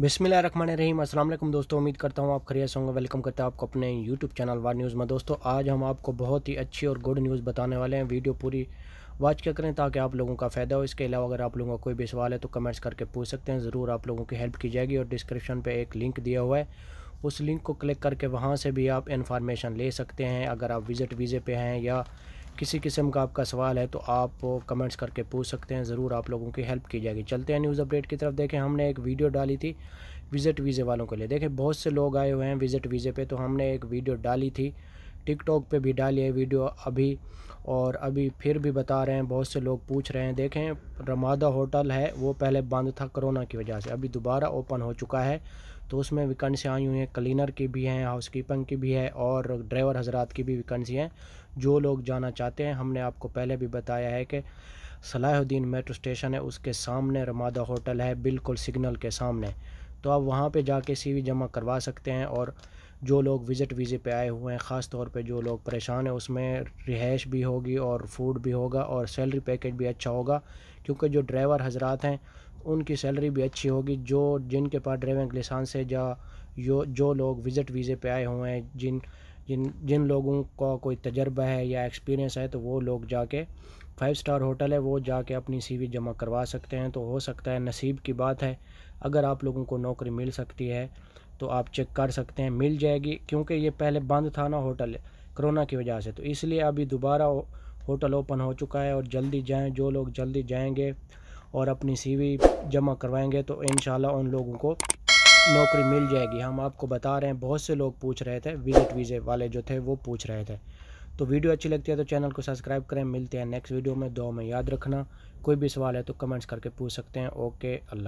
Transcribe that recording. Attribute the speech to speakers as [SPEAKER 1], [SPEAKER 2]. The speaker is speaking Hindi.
[SPEAKER 1] बिसमिल रकमान रहीम असलम दोस्तों उम्मीद करता हूँ आप खरीस होंगे वेलकम करता हूँ आपको अपने यूट्यूब चैनल वार न्यूज़ में दोस्तों आज हम आपको बहुत ही अच्छी और गुड न्यूज़ बताने वाले हैं वीडियो पूरी वॉच क्या करें ताकि आप लोगों का फ़ायदा हो इसके अलावा अगर आप लोगों का कोई भी सवाल है तो कमेंट्स करके पूछ सकते हैं ज़रूर आप लोगों की हेल्प की जाएगी और डिस्क्रिप्शन पर एक लिंक दिया हुआ है उस लिंक को क्लिक करके वहाँ से भी आप इन्फॉर्मेशन ले सकते हैं अगर आप विज़िट वीज़े पर हैं या किसी किस्म का आपका सवाल है तो आप कमेंट्स करके पूछ सकते हैं ज़रूर आप लोगों की हेल्प की जाएगी चलते हैं न्यूज़ अपडेट की तरफ देखें हमने एक वीडियो डाली थी विज़िट वीज़े वालों के लिए देखें बहुत से लोग आए हुए हैं विज़िट वीज़े पे तो हमने एक वीडियो डाली थी टिकटॉक पे भी डाली है वीडियो अभी और अभी फिर भी बता रहे हैं बहुत से लोग पूछ रहे हैं देखें रमादा होटल है वो पहले बंद था कोरोना की वजह से अभी दोबारा ओपन हो चुका है तो उसमें वैकेंसी आई हुई हैं क्लीनर की भी हैं हाउस कीपिंग की भी है और ड्राइवर हजरात की भी वैकेंसी हैं जो लोग जाना चाहते हैं हमने आपको पहले भी बताया है कि सलाहुद्दीन मेट्रो स्टेशन है उसके सामने रमादा होटल है बिल्कुल सिग्नल के सामने तो आप वहाँ पर जाके सी जमा करवा सकते हैं और जो लोग विज़िट वीज़े पे आए हुए हैं ख़ास तौर पे जो लोग परेशान हैं उसमें रिहाइश भी होगी और फूड भी होगा और सैलरी पैकेज भी अच्छा होगा क्योंकि जो ड्राइवर हजरात हैं उनकी सैलरी भी अच्छी होगी जो जिनके पास ड्राइविंग लाइसेंस है या जो जो लोग विज़िट वीज़े पे आए हुए हैं जिन जिन जिन लोगों का कोई तजर्बा है या एक्सपीरियंस है तो वो लोग जाके फाइव स्टार होटल है वो जाके अपनी सीवी जमा करवा सकते हैं तो हो सकता है नसीब की बात है अगर आप लोगों को नौकरी मिल सकती है तो आप चेक कर सकते हैं मिल जाएगी क्योंकि ये पहले बंद था ना होटल कोरोना की वजह से तो इसलिए अभी दोबारा होटल ओपन हो चुका है और जल्दी जाएँ जो लोग जल्दी जाएंगे और अपनी सीवी जमा करवाएंगे तो इन उन लोगों को नौकरी मिल जाएगी हम आपको बता रहे हैं बहुत से लोग पूछ रहे थे विजिट वीज़े वाले जो थे वो पूछ रहे थे तो वीडियो अच्छी लगती है तो चैनल को सब्सक्राइब करें मिलते हैं नेक्स्ट वीडियो में दो में याद रखना कोई भी सवाल है तो कमेंट्स करके पूछ सकते हैं ओके अल्लाह